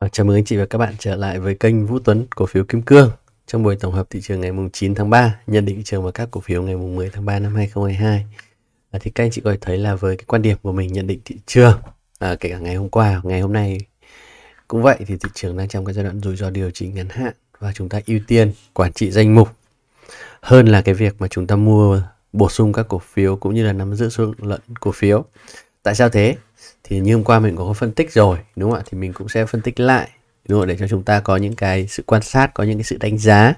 Ờ, chào mừng anh chị và các bạn trở lại với kênh Vũ Tuấn Cổ phiếu Kim Cương. Trong buổi tổng hợp thị trường ngày 9 tháng 3, nhận định thị trường và các cổ phiếu ngày 10 tháng 3 năm 2022, à, thì các anh chị có thể thấy là với cái quan điểm của mình nhận định thị trường, à, kể cả ngày hôm qua, ngày hôm nay cũng vậy thì thị trường đang trong cái giai đoạn rủi ro điều chỉnh ngắn hạn và chúng ta ưu tiên quản trị danh mục hơn là cái việc mà chúng ta mua bổ sung các cổ phiếu cũng như là nắm giữ số lượng cổ phiếu. Tại sao thế? thì như hôm qua mình có phân tích rồi đúng không ạ thì mình cũng sẽ phân tích lại đúng không để cho chúng ta có những cái sự quan sát có những cái sự đánh giá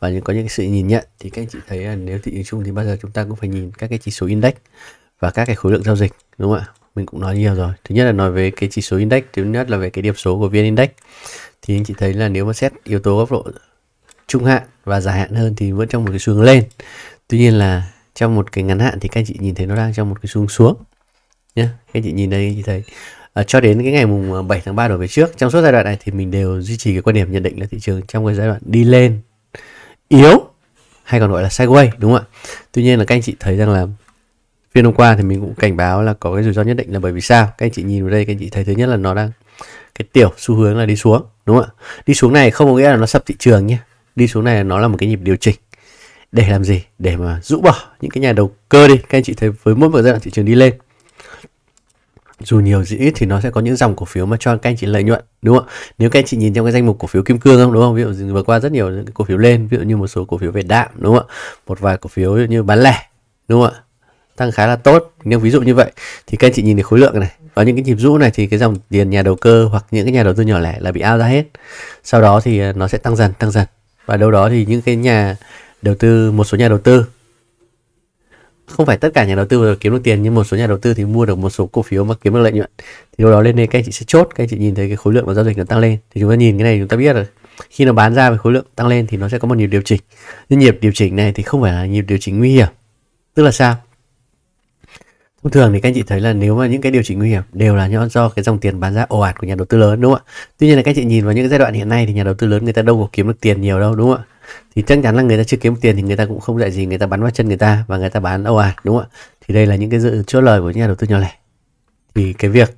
và những có những cái sự nhìn nhận thì các anh chị thấy là nếu thị trường chung thì bao giờ chúng ta cũng phải nhìn các cái chỉ số index và các cái khối lượng giao dịch đúng không ạ mình cũng nói nhiều rồi thứ nhất là nói về cái chỉ số index thứ nhất là về cái điểm số của vn index thì anh chị thấy là nếu mà xét yếu tố góc độ trung hạn và dài hạn hơn thì vẫn trong một cái xu hướng lên tuy nhiên là trong một cái ngắn hạn thì các anh chị nhìn thấy nó đang trong một cái xu hướng xuống nhé các chị nhìn đây chị thấy à, cho đến cái ngày mùng 7 à, tháng 3 đổi về trước trong suốt giai đoạn này thì mình đều duy trì cái quan điểm nhận định là thị trường trong cái giai đoạn đi lên yếu hay còn gọi là sideways đúng không ạ tuy nhiên là các anh chị thấy rằng là phiên hôm qua thì mình cũng cảnh báo là có cái rủi ro nhất định là bởi vì sao các anh chị nhìn vào đây các anh chị thấy thứ nhất là nó đang cái tiểu xu hướng là đi xuống đúng không ạ đi xuống này không có nghĩa là nó sập thị trường nhé đi xuống này nó là một cái nhịp điều chỉnh để làm gì để mà rũ bỏ những cái nhà đầu cơ đi các anh chị thấy với mỗi một giai đoạn thị trường đi lên dù nhiều gì ít thì nó sẽ có những dòng cổ phiếu mà cho các anh chị lợi nhuận đúng không ạ nếu các anh chị nhìn trong cái danh mục cổ phiếu kim cương không đúng không ví dụ vừa qua rất nhiều những cổ phiếu lên ví dụ như một số cổ phiếu về đạm đúng không ạ một vài cổ phiếu như bán lẻ đúng không ạ tăng khá là tốt nhưng ví dụ như vậy thì các anh chị nhìn thấy khối lượng này và những cái nhịp rũ này thì cái dòng tiền nhà đầu cơ hoặc những cái nhà đầu tư nhỏ lẻ là bị ao ra hết sau đó thì à, nó sẽ tăng dần tăng dần và đâu đó thì những cái nhà đầu tư một số nhà đầu tư không phải tất cả nhà đầu tư đều kiếm được tiền nhưng một số nhà đầu tư thì mua được một số cổ phiếu mà kiếm được lợi nhuận thì điều đó lên đây các anh chị sẽ chốt các anh chị nhìn thấy cái khối lượng và giao dịch nó tăng lên thì chúng ta nhìn cái này chúng ta biết rồi khi nó bán ra với khối lượng tăng lên thì nó sẽ có một nhịp điều chỉnh nhưng nhịp điều chỉnh này thì không phải là nhịp điều chỉnh nguy hiểm tức là sao thông thường thì các anh chị thấy là nếu mà những cái điều chỉnh nguy hiểm đều là do cái dòng tiền bán ra ồ ạt của nhà đầu tư lớn đúng không ạ tuy nhiên là các anh chị nhìn vào những cái giai đoạn hiện nay thì nhà đầu tư lớn người ta đâu có kiếm được tiền nhiều đâu đúng không ạ thì chắc chắn là người ta chưa kiếm tiền thì người ta cũng không dạy gì người ta bắn vào chân người ta và người ta bán ồ ạt à, đúng không ạ thì đây là những cái dự chốt lời của nhà đầu tư nhỏ lẻ thì cái việc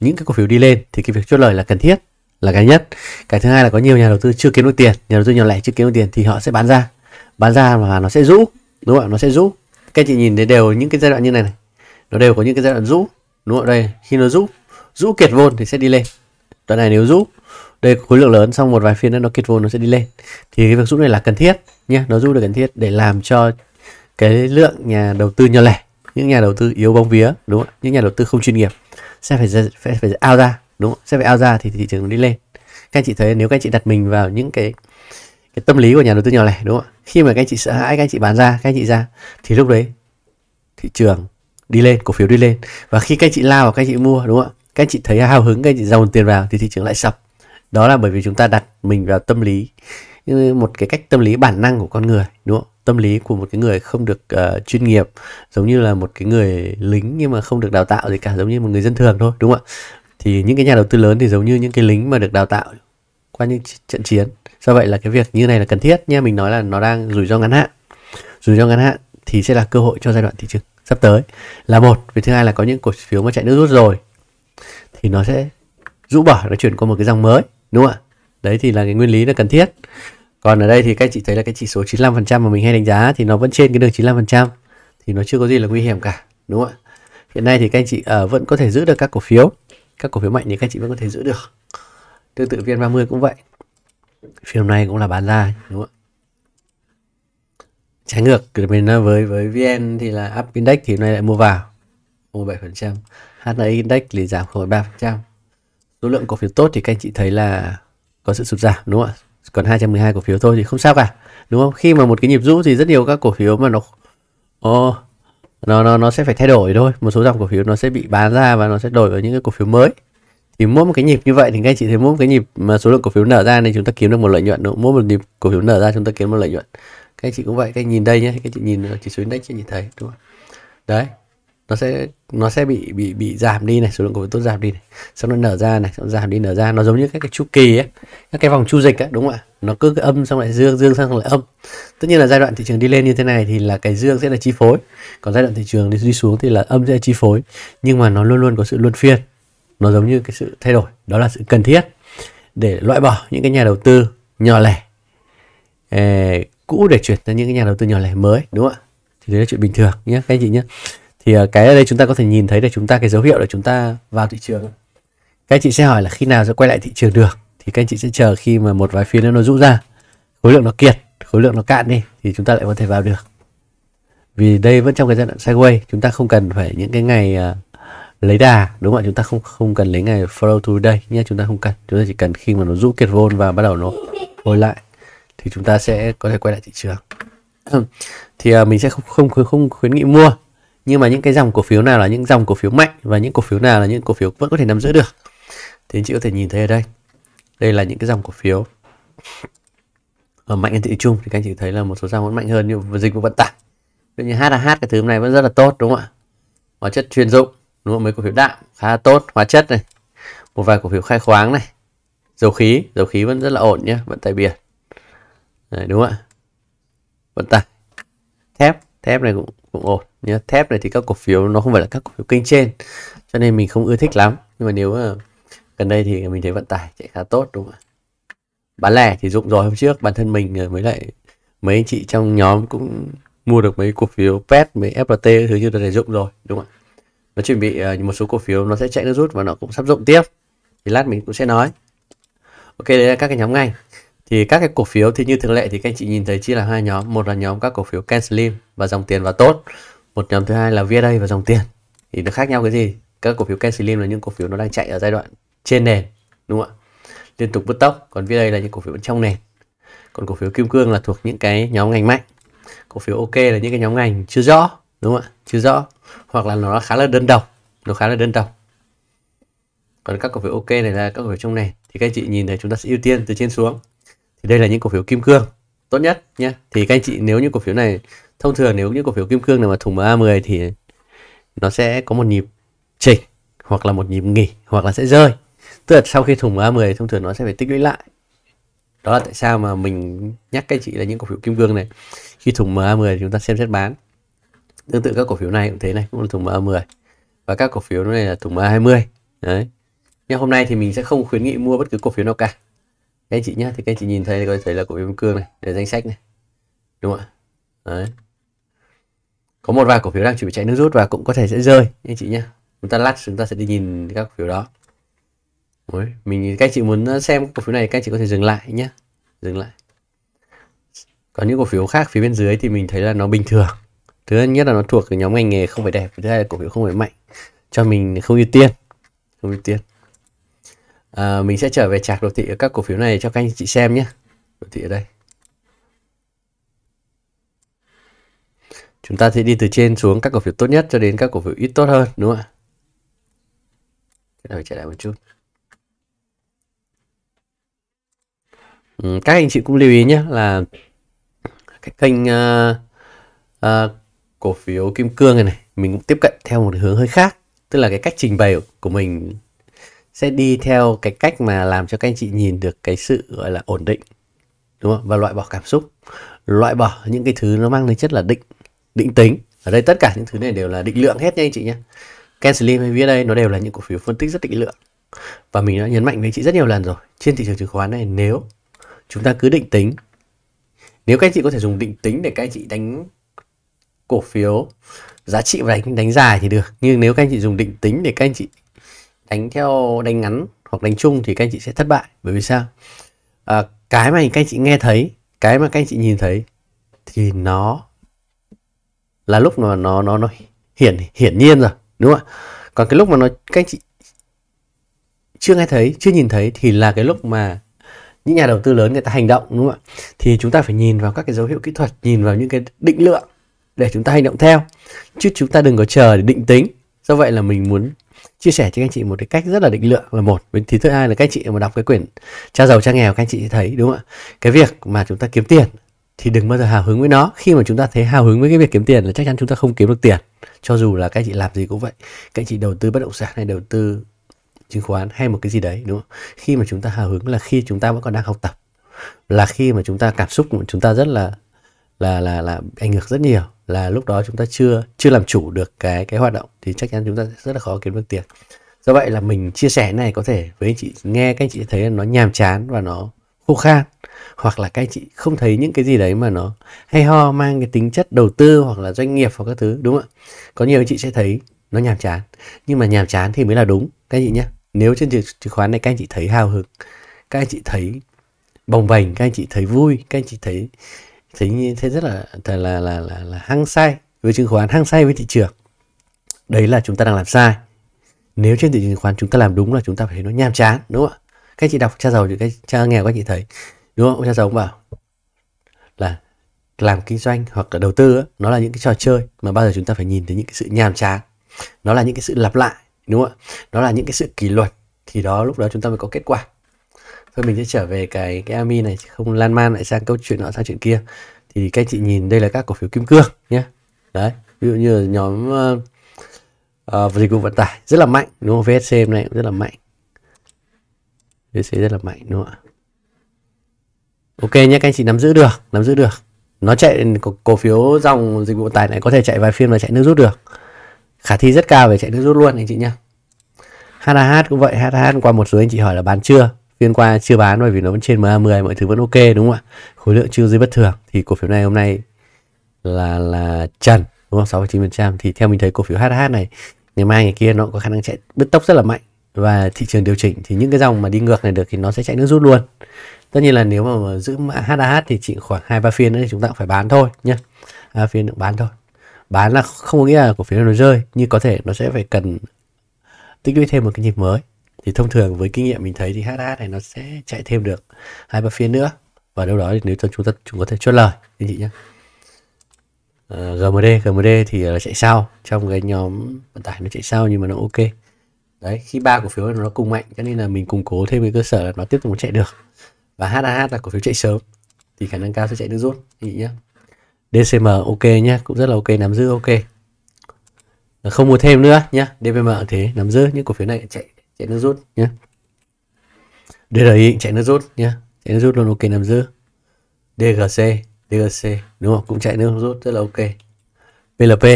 những cái cổ phiếu đi lên thì cái việc chốt lời là cần thiết là cái nhất cái thứ hai là có nhiều nhà đầu tư chưa kiếm được tiền nhà đầu tư nhỏ lẻ chưa kiếm được tiền thì họ sẽ bán ra bán ra mà nó sẽ rũ đúng không ạ nó sẽ rũ các chị nhìn thấy đều những cái giai đoạn như này này nó đều có những cái giai đoạn rũ đúng không đây khi nó rũ rũ kiệt vôn thì sẽ đi lên đoạn này nếu rũ đây khối lượng lớn xong một vài phiên nó kết vốn nó sẽ đi lên thì cái việc giúp này là cần thiết nhé nó giúp được cần thiết để làm cho cái lượng nhà đầu tư nhỏ lẻ những nhà đầu tư yếu bóng vía đúng không những nhà đầu tư không chuyên nghiệp sẽ phải phải phải, ao ra đúng không? sẽ phải ao ra thì thị trường nó đi lên các anh chị thấy nếu các anh chị đặt mình vào những cái cái tâm lý của nhà đầu tư nhỏ lẻ đúng không khi mà các anh chị sợ hãi các anh chị bán ra các anh chị ra thì lúc đấy thị trường đi lên cổ phiếu đi lên và khi các anh chị lao vào các anh chị mua đúng không ạ các anh chị thấy hào hứng các anh chị dồn tiền vào thì thị trường lại sập đó là bởi vì chúng ta đặt mình vào tâm lý một cái cách tâm lý bản năng của con người đúng không tâm lý của một cái người không được uh, chuyên nghiệp giống như là một cái người lính nhưng mà không được đào tạo gì cả giống như một người dân thường thôi đúng không ạ thì những cái nhà đầu tư lớn thì giống như những cái lính mà được đào tạo qua những trận chiến do vậy là cái việc như này là cần thiết nha mình nói là nó đang rủi ro ngắn hạn rủi ro ngắn hạn thì sẽ là cơ hội cho giai đoạn thị trường sắp tới là một vì thứ hai là có những cổ phiếu mà chạy nước rút rồi thì nó sẽ rũ bỏ nó chuyển qua một cái dòng mới đúng không ạ đấy thì là cái nguyên lý là cần thiết còn ở đây thì các chị thấy là cái chỉ số 95% mà mình hay đánh giá thì nó vẫn trên cái đường 95% thì nó chưa có gì là nguy hiểm cả đúng không ạ hiện nay thì các anh chị uh, vẫn có thể giữ được các cổ phiếu các cổ phiếu mạnh thì các anh chị vẫn có thể giữ được tương tự viên 30 cũng vậy hôm nay cũng là bán ra đúng không ạ trái ngược mình với với vn thì là up index thì hôm nay lại mua vào mua 17% HNI index thì giảm 0,3% số lượng cổ phiếu tốt thì các anh chị thấy là có sự sụt giảm đúng không ạ còn 212 cổ phiếu thôi thì không sao cả đúng không khi mà một cái nhịp rũ thì rất nhiều các cổ phiếu mà nó oh, nó nó nó sẽ phải thay đổi thôi một số dòng cổ phiếu nó sẽ bị bán ra và nó sẽ đổi vào những cái cổ phiếu mới thì mỗi một cái nhịp như vậy thì các anh chị thấy mỗi một cái nhịp mà số lượng cổ phiếu nở ra thì chúng ta kiếm được một lợi nhuận đúng không? mỗi một nhịp cổ phiếu nở ra chúng ta kiếm một lợi nhuận các anh chị cũng vậy các anh nhìn đây nhé các anh chị nhìn chỉ số index chị nhìn thấy đúng không đấy nó sẽ nó sẽ bị bị bị giảm đi này số lượng cổ phiếu tốt giảm đi này xong nó nở ra này xong giảm đi nở ra nó giống như các cái chu kỳ ấy các cái vòng chu dịch ấy đúng không ạ nó cứ âm xong lại dương dương xong lại âm tất nhiên là giai đoạn thị trường đi lên như thế này thì là cái dương sẽ là chi phối còn giai đoạn thị trường đi, đi xuống thì là âm sẽ là chi phối nhưng mà nó luôn luôn có sự luân phiên nó giống như cái sự thay đổi đó là sự cần thiết để loại bỏ những cái nhà đầu tư nhỏ lẻ eh, cũ để chuyển sang những cái nhà đầu tư nhỏ lẻ mới đúng không ạ thì đấy là chuyện bình thường nhé các anh chị nhé thì ờ, cái ở đây chúng ta có thể nhìn thấy để chúng ta cái dấu hiệu để chúng ta vào thị trường các anh chị sẽ hỏi là khi nào sẽ quay lại thị trường được thì các anh chị sẽ chờ khi mà một vài phiên nó rũ ra khối lượng nó kiệt khối lượng nó cạn đi thì chúng ta lại có thể vào được vì đây vẫn trong cái giai đoạn sideways chúng ta không cần phải những cái ngày ờ, lấy đà đúng không ạ chúng ta không không cần lấy ngày follow through đây nhé chúng ta không cần chúng ta chỉ cần khi mà nó rũ kiệt vôn và bắt đầu nó hồi lại thì chúng ta sẽ có thể quay lại thị trường thì ờ, mình sẽ không không không khuyến nghị mua nhưng mà những cái dòng cổ phiếu nào là những dòng cổ phiếu mạnh và những cổ phiếu nào là những cổ phiếu vẫn có thể nắm giữ được thì anh chị có thể nhìn thấy ở đây đây là những cái dòng cổ phiếu ở mạnh trên thị trường thì các anh chị thấy là một số dòng vẫn mạnh hơn như dịch vụ vận tải ví như HH cái thứ này vẫn rất là tốt đúng không ạ hóa chất chuyên dụng đúng không mấy cổ phiếu đạm khá là tốt hóa chất này một vài cổ phiếu khai khoáng này dầu khí dầu khí vẫn rất là ổn nhé vận tải biển Đấy, đúng không ạ vận tải thép thép này cũng cũng ổn nhé thép này thì các cổ phiếu nó không phải là các cổ phiếu kênh trên cho nên mình không ưa thích lắm nhưng mà nếu mà gần đây thì mình thấy vận tải chạy khá tốt đúng không ạ bán lẻ thì dụng rồi hôm trước bản thân mình mới ờ, lại mấy anh chị trong nhóm cũng mua được mấy cổ phiếu pet mấy flt thứ như đợt này dụng rồi đúng không ạ nó chuẩn bị ờ, một số cổ phiếu nó sẽ chạy nước rút và nó cũng sắp dụng tiếp thì lát mình cũng sẽ nói ok đấy là các cái nhóm ngành thì các cái cổ phiếu thì như thường lệ thì các anh chị nhìn thấy chia là hai nhóm một là nhóm các cổ phiếu Ken Slim và dòng tiền và tốt một nhóm thứ hai là VSA và dòng tiền thì nó khác nhau cái gì các cổ phiếu Ken Slim là những cổ phiếu nó đang chạy ở giai đoạn trên nền đúng không ạ liên tục bứt tốc còn VSA là những cổ phiếu trong nền còn cổ phiếu kim cương là thuộc những cái nhóm ngành mạnh cổ phiếu ok là những cái nhóm ngành chưa rõ đúng không ạ chưa rõ hoặc là nó khá là đơn độc nó khá là đơn độc còn các cổ phiếu ok này là các cổ phiếu trong này thì các anh chị nhìn thấy chúng ta sẽ ưu tiên từ trên xuống thì đây là những cổ phiếu kim cương tốt nhất nhé thì các anh chị nếu như cổ phiếu này thông thường nếu như cổ phiếu kim cương này mà thủng MA10 thì nó sẽ có một nhịp chỉnh hoặc là một nhịp nghỉ hoặc là sẽ rơi tức là sau khi thủng MA10 thông thường nó sẽ phải tích lũy lại đó là tại sao mà mình nhắc các anh chị là những cổ phiếu kim cương này khi thủng MA10 chúng ta xem xét bán tương tự các cổ phiếu này cũng thế này cũng là thủng MA10 và các cổ phiếu này là thủng MA20 đấy nhưng hôm nay thì mình sẽ không khuyến nghị mua bất cứ cổ phiếu nào cả các anh chị nhé thì các anh chị nhìn thấy có thể là cổ phiếu kim cương này để danh sách này đúng không ạ đấy có một vài cổ phiếu đang chuẩn bị chạy nước rút và cũng có thể sẽ rơi anh chị nhé chúng ta lát chúng ta sẽ đi nhìn các cổ phiếu đó Đấy. mình các chị muốn xem cổ phiếu này các chị có thể dừng lại nhé dừng lại còn những cổ phiếu khác phía bên dưới thì mình thấy là nó bình thường thứ nhất là nó thuộc nhóm ngành nghề không phải đẹp thứ hai là cổ phiếu không phải mạnh cho mình không ưu tiên không ưu tiên à, mình sẽ trở về chạc đồ thị ở các cổ phiếu này cho các anh chị xem nhé đồ thị ở đây chúng ta sẽ đi từ trên xuống các cổ phiếu tốt nhất cho đến các cổ phiếu ít tốt hơn đúng không ạ cái này trở lại một chút ừ, các anh chị cũng lưu ý nhé là cái kênh uh, uh, cổ phiếu kim cương này này mình cũng tiếp cận theo một hướng hơi khác tức là cái cách trình bày của mình sẽ đi theo cái cách mà làm cho các anh chị nhìn được cái sự gọi là ổn định đúng không và loại bỏ cảm xúc loại bỏ những cái thứ nó mang đến chất là định định tính ở đây tất cả những thứ này đều là định lượng hết nha anh chị nhé Ken Slim hay VSA đây nó đều là những cổ phiếu phân tích rất định lượng và mình đã nhấn mạnh với anh chị rất nhiều lần rồi trên thị trường chứng khoán này nếu chúng ta cứ định tính nếu các anh chị có thể dùng định tính để các anh chị đánh cổ phiếu giá trị và đánh đánh dài thì được nhưng nếu các anh chị dùng định tính để các anh chị đánh theo đánh ngắn hoặc đánh chung thì các anh chị sẽ thất bại bởi vì sao à, cái mà các anh chị nghe thấy cái mà các anh chị nhìn thấy thì nó là lúc mà nó nó nó hiển hiển nhiên rồi đúng không ạ còn cái lúc mà nó các anh chị chưa nghe thấy chưa nhìn thấy thì là cái lúc mà những nhà đầu tư lớn người ta hành động đúng không ạ thì chúng ta phải nhìn vào các cái dấu hiệu kỹ thuật nhìn vào những cái định lượng để chúng ta hành động theo chứ chúng ta đừng có chờ để định tính do vậy là mình muốn chia sẻ cho các anh chị một cái cách rất là định lượng là một thì thứ hai là các anh chị mà đọc cái quyển cha giàu cha nghèo các anh chị thấy đúng không ạ cái việc mà chúng ta kiếm tiền thì đừng bao giờ hào hứng với nó khi mà chúng ta thấy hào hứng với cái việc kiếm tiền là chắc chắn chúng ta không kiếm được tiền cho dù là các anh chị làm gì cũng vậy các anh chị đầu tư bất động sản hay đầu tư chứng khoán hay một cái gì đấy đúng không khi mà chúng ta hào hứng là khi chúng ta vẫn còn đang học tập là khi mà chúng ta cảm xúc của chúng ta rất là là là là ảnh hưởng rất nhiều là lúc đó chúng ta chưa chưa làm chủ được cái cái hoạt động thì chắc chắn chúng ta sẽ rất là khó kiếm được tiền do vậy là mình chia sẻ này có thể với anh chị nghe các anh chị thấy nó nhàm chán và nó khô khan hoặc là các anh chị không thấy những cái gì đấy mà nó hay ho mang cái tính chất đầu tư hoặc là doanh nghiệp hoặc các thứ đúng không ạ có nhiều anh chị sẽ thấy nó nhàm chán nhưng mà nhàm chán thì mới là đúng các anh chị nhé nếu trên chứng khoán này các anh chị thấy hào hứng các anh chị thấy bồng bềnh các anh chị thấy vui các anh chị thấy như thế rất là là là là, là, là hăng say với chứng khoán hăng say với thị trường đấy là chúng ta đang làm sai nếu trên thị trường chứng khoán chúng ta làm đúng là chúng ta phải thấy nó nham chán đúng không ạ các chị đọc cha giàu thì các cha nghèo các chị thấy đúng không ông cha giàu ông bảo là làm kinh doanh hoặc là đầu tư đó, nó là những cái trò chơi mà bao giờ chúng ta phải nhìn thấy những cái sự nhàm chán nó là những cái sự lặp lại đúng không ạ nó là những cái sự kỷ luật thì đó lúc đó chúng ta mới có kết quả thôi mình sẽ trở về cái cái ami này không lan man lại sang câu chuyện nọ sang chuyện kia thì các anh chị nhìn đây là các cổ phiếu kim cương nhé đấy ví dụ như là nhóm uh, dịch vụ vận tải rất là mạnh đúng không VSCM này cũng rất là mạnh VSC rất là mạnh đúng không ạ ok nhé các anh chị nắm giữ được nắm giữ được nó chạy cổ, cổ phiếu dòng dịch vụ vận tải này có thể chạy vài phiên và chạy nước rút được khả thi rất cao về chạy nước rút luôn anh chị nhé HH cũng vậy HH qua một số anh chị hỏi là bán chưa phiên qua chưa bán bởi vì nó vẫn trên MA10 mọi thứ vẫn ok đúng không ạ khối lượng chưa dưới bất thường thì cổ phiếu này hôm nay là là trần đúng không 6,9% thì theo mình thấy cổ phiếu HH này ngày mai ngày kia nó có khả năng chạy bứt tốc rất là mạnh và thị trường điều chỉnh thì những cái dòng mà đi ngược này được thì nó sẽ chạy nước rút luôn tất nhiên là nếu mà giữ mã HH thì chỉ khoảng hai ba phiên nữa thì chúng ta cũng phải bán thôi nhé à, phiên được bán thôi bán là không có nghĩa là cổ phiếu nó rơi nhưng có thể nó sẽ phải cần tích lũy thêm một cái nhịp mới thì thông thường với kinh nghiệm mình thấy thì HH này nó sẽ chạy thêm được hai ba phiên nữa và đâu đó thì nếu cho chúng ta chúng có thể chốt lời anh chị nhé à, ờ, GMD GMD thì nó ờ, chạy sau trong cái nhóm vận tải nó chạy sau nhưng mà nó ok đấy khi ba cổ phiếu nó cùng mạnh cho nên là mình củng cố thêm cái cơ sở là nó tiếp tục chạy được và hh là cổ phiếu chạy sớm thì khả năng cao sẽ chạy nước rút anh chị nhé DCM ok nhé cũng rất là ok nắm giữ ok ờ, không mua thêm nữa nhé DVM thế nắm giữ những cổ phiếu này chạy chạy nước rút nhé DRI chạy nước rút nhé chạy nước rút luôn ok nằm giữa DGC DGC đúng không cũng chạy nước rút rất là ok PLP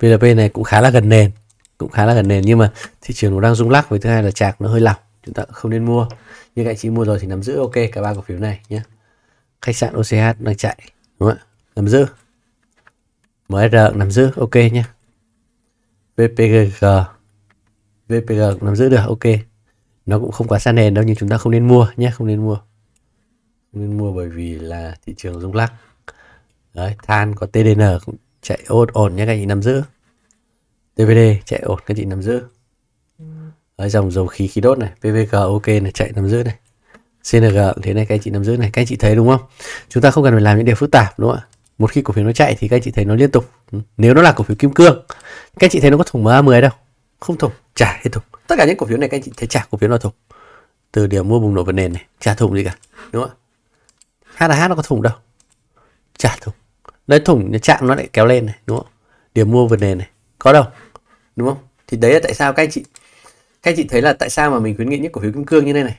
PLP này cũng khá là gần nền cũng khá là gần nền nhưng mà thị trường cũng đang rung lắc với thứ hai là chạc nó hơi lỏng chúng ta không nên mua nhưng các anh chị mua rồi thì nắm giữ ok cả ba cổ phiếu này nhé khách sạn OCH đang chạy đúng không ạ nằm giữ MR nằm giữ ok nhé VPGG VPG cũng nắm giữ được ok nó cũng không quá xa nền đâu nhưng chúng ta không nên mua nhé không nên mua không nên mua bởi vì là thị trường rung lắc đấy than có TDN cũng chạy ổn ổn nhé các anh chị nắm giữ TVD chạy ổn các chị nắm giữ đấy, dòng dầu khí khí đốt này PVG ok này chạy nắm giữ này CNG cũng thế này các anh chị nắm giữ này các anh chị thấy đúng không chúng ta không cần phải làm những điều phức tạp đúng không ạ một khi cổ phiếu nó chạy thì các anh chị thấy nó liên tục nếu nó là cổ phiếu kim cương các anh chị thấy nó có thủng MA10 đâu không thủng chả hết thủng tất cả những cổ phiếu này các anh chị thấy chả cổ phiếu nào thủng từ điểm mua bùng nổ vào nền này chả thủng gì cả đúng không ạ nó có thủng đâu chả thủng lấy thủng chạm nó lại kéo lên này đúng không điểm mua vượt nền này có đâu đúng không thì đấy là tại sao các anh chị các anh chị thấy là tại sao mà mình khuyến nghị những cổ phiếu kim cương như thế này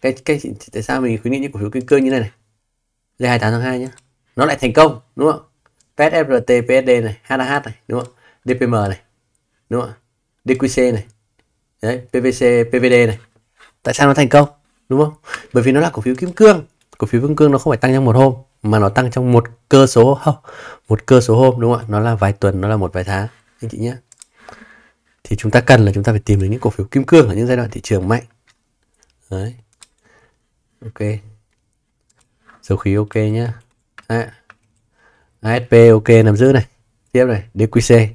cái cái chị tại sao mình khuyến nghị những cổ phiếu kim cương như thế này lên 28 tháng hai nhá nó lại thành công đúng không PSFRT, PSD này, HH này đúng không DPM này đúng không ạ DQC này đấy, PVC PVD này tại sao nó thành công đúng không bởi vì nó là cổ phiếu kim cương cổ phiếu kim cương nó không phải tăng trong một hôm mà nó tăng trong một cơ số không một cơ số hôm đúng không ạ nó là vài tuần nó là một vài tháng anh chị nhé thì chúng ta cần là chúng ta phải tìm đến những cổ phiếu kim cương ở những giai đoạn thị trường mạnh đấy ok dầu khí ok nhé à. ASP ok nằm giữ này tiếp này DQC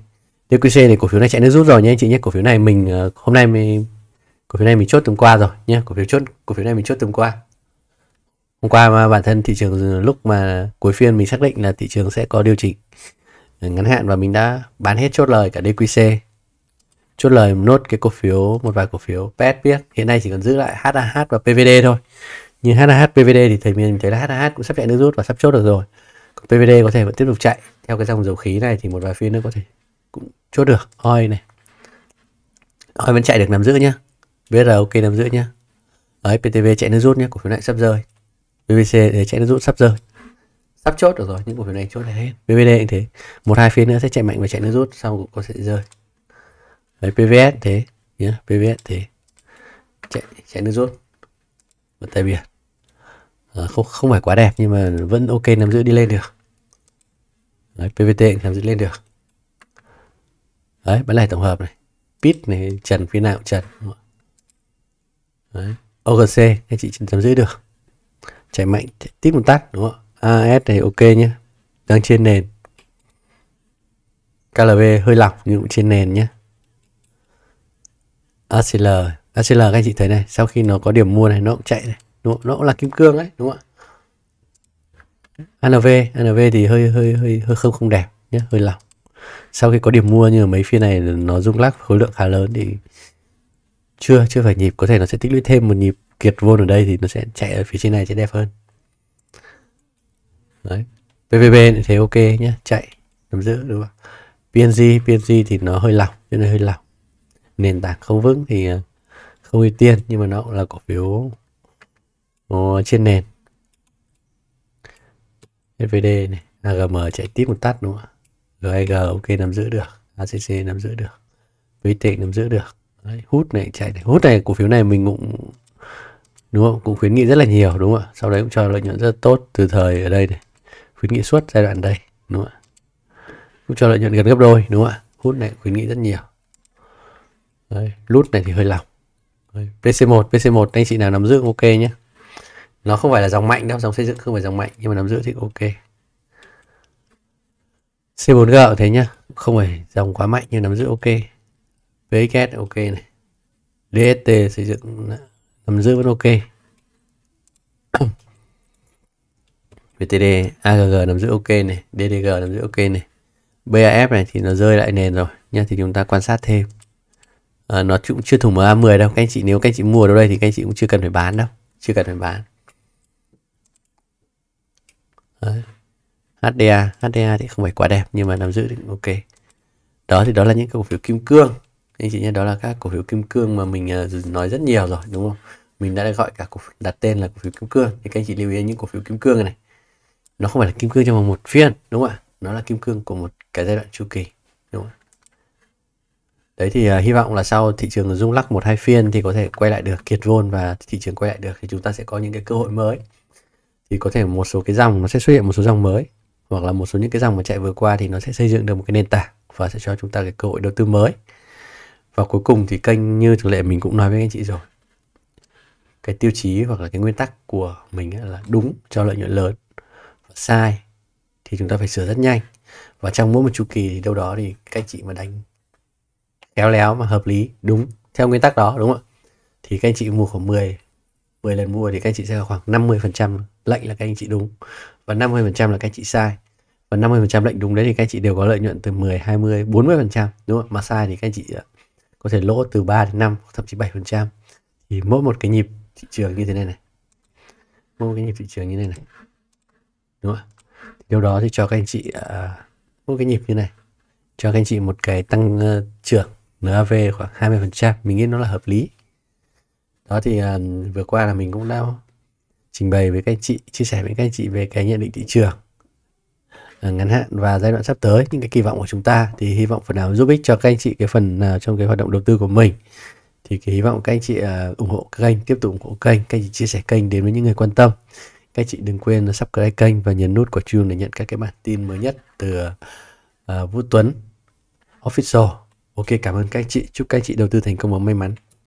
TQC thì cổ phiếu này chạy nước rút rồi nhé anh chị nhé cổ phiếu này mình ờ, hôm nay mình cổ phiếu này mình chốt tuần qua rồi nhé cổ phiếu chốt cổ phiếu này mình chốt tuần qua hôm qua mà bản thân thị trường lúc mà cuối phiên mình xác định là thị trường sẽ có điều chỉnh ờ, ngắn hạn và mình đã bán hết chốt lời cả DQC chốt lời nốt cái cổ phiếu một vài cổ phiếu PET biết hiện nay chỉ còn giữ lại HAH và PVD thôi nhưng HAH PVD thì thầy mình thấy là HAH cũng sắp chạy nước rút và sắp chốt được rồi còn PVD có thể vẫn tiếp tục chạy theo cái dòng dầu khí này thì một vài phiên nữa có thể cũng chốt được oi này oi vẫn chạy được nằm giữa nhá vr ok nằm giữa nhá đấy ptv chạy nước rút nhá cổ phiếu này sắp rơi bbc để chạy nước rút sắp rơi sắp chốt được rồi những cổ phiếu này chốt hết bbd cũng thế một hai phiên nữa sẽ chạy mạnh và chạy nước rút sau có sẽ rơi đấy pvs thế nhá pvs thế chạy chạy nước rút một tay biển à, ờ, không không phải quá đẹp nhưng mà vẫn ok nằm giữa đi lên được đấy pvt nằm giữ lên được đấy bán lẻ tổng hợp này pit này trần phía nào trần đấy OGC các chị chấm giữ được chạy mạnh tiếp một tắt đúng không AS này ok nhé đang trên nền klv hơi lọc nhưng cũng trên nền nhé ACL ACL các anh chị thấy này sau khi nó có điểm mua này nó cũng chạy này đúng không? nó cũng là kim cương đấy đúng không ạ ANV ANV thì hơi hơi hơi hơi không không đẹp nhé hơi lỏng sau khi có điểm mua như mấy phiên này nó rung lắc khối lượng khá lớn thì chưa chưa phải nhịp có thể nó sẽ tích lũy thêm một nhịp kiệt vôn ở đây thì nó sẽ chạy ở phía trên này sẽ đẹp hơn đấy PVB thế ok nhé chạy nắm giữ đúng không PNG PNG thì nó hơi lỏng cho nên hơi lỏng nền tảng không vững thì ờ, không ưu tiên nhưng mà nó cũng là cổ phiếu trên nền SVD này AGM chạy tiếp một tắt đúng không ạ GAG ok nắm giữ được ACC nắm giữ được với nắm giữ được Đấy, hút này chạy này. hút này cổ phiếu này mình cũng đúng không cũng khuyến nghị rất là nhiều đúng không ạ sau đấy cũng cho lợi nhuận rất tốt từ thời ở đây này khuyến nghị suốt giai đoạn đây đúng không ạ cũng cho lợi nhuận gần gấp đôi đúng không ạ hút này khuyến nghị rất nhiều đấy, lút này thì hơi lỏng PC1 PC1 anh chị nào nắm giữ ok nhé nó không phải là dòng mạnh đâu dòng xây dựng không phải dòng mạnh nhưng mà nắm giữ thì ok C4G cũng thế nhá không phải dòng quá mạnh nhưng nắm giữ ok VXS ok này DST xây dựng nắm giữ vẫn ok VTD AGG nắm giữ ok này DDG nắm giữ ok này BAF này thì nó rơi lại nền rồi nhá, thì chúng ta quan sát thêm à, nó cũng chưa thủng MA10 đâu các anh chị nếu các anh chị mua ở đây thì các anh chị cũng chưa cần phải bán đâu chưa cần phải bán Đấy. HDA HDA thì không phải quá đẹp nhưng mà nắm giữ thì ok đó thì đó là những cổ phiếu kim cương anh chị nhé đó là các cổ phiếu kim cương mà mình ờ, nói rất nhiều rồi đúng không mình đã gọi cả cổ đặt tên là cổ phiếu kim cương thì các anh chị lưu ý những cổ phiếu kim cương này nó không phải là kim cương trong một phiên đúng không ạ nó là kim cương của một cái giai đoạn chu kỳ đúng không đấy thì uh, hy vọng là sau thị trường rung lắc một hai phiên thì có thể quay lại được kiệt vôn và thị trường quay lại được thì chúng ta sẽ có những cái cơ hội mới thì có thể một số cái dòng nó sẽ xuất hiện một số dòng mới hoặc là một số những cái dòng mà chạy vừa qua thì nó sẽ xây dựng được một cái nền tảng và sẽ cho chúng ta cái cơ hội đầu tư mới và cuối cùng thì kênh như thường lệ mình cũng nói với anh chị rồi cái tiêu chí hoặc là cái nguyên tắc của mình là đúng cho lợi nhuận lớn sai thì chúng ta phải sửa rất nhanh và trong mỗi một chu kỳ thì đâu đó thì các anh chị mà đánh khéo léo mà hợp lý đúng theo nguyên tắc đó đúng không ạ thì các anh chị mua khoảng 10 10 lần mua thì các anh chị sẽ có khoảng 50 phần trăm lệnh là các anh chị đúng và 50% là các anh chị sai và 50% lệnh đúng đấy thì các anh chị đều có lợi nhuận từ 10, 20, 40% đúng không? Mà sai thì các anh chị ờ, có thể lỗ từ 3 đến 5, thậm chí 7%. Thì mỗi một cái nhịp thị trường như thế này này. Mỗi một cái nhịp thị trường như thế này này. Đúng không? Điều đó thì cho các anh chị uh, mỗi cái nhịp như này cho các anh chị một cái tăng ờ, trưởng NAV khoảng 20%, mình nghĩ nó là hợp lý. Đó thì uh, vừa qua là mình cũng đã trình bày với các anh chị chia sẻ với các anh chị về cái nhận định thị trường à, ngắn hạn và giai đoạn sắp tới những cái kỳ vọng của chúng ta thì hy vọng phần nào giúp ích cho các anh chị cái phần uh, trong cái hoạt động đầu tư của mình thì cái hy vọng các anh chị uh, ủng hộ kênh tiếp tục ủng hộ kênh các anh chị chia sẻ kênh đến với những người quan tâm các anh chị đừng quên subscribe kênh và nhấn nút quả chuông để nhận các cái bản tin mới nhất từ uh, Vũ Tuấn Official Ok cảm ơn các anh chị chúc các anh chị đầu tư thành công và may mắn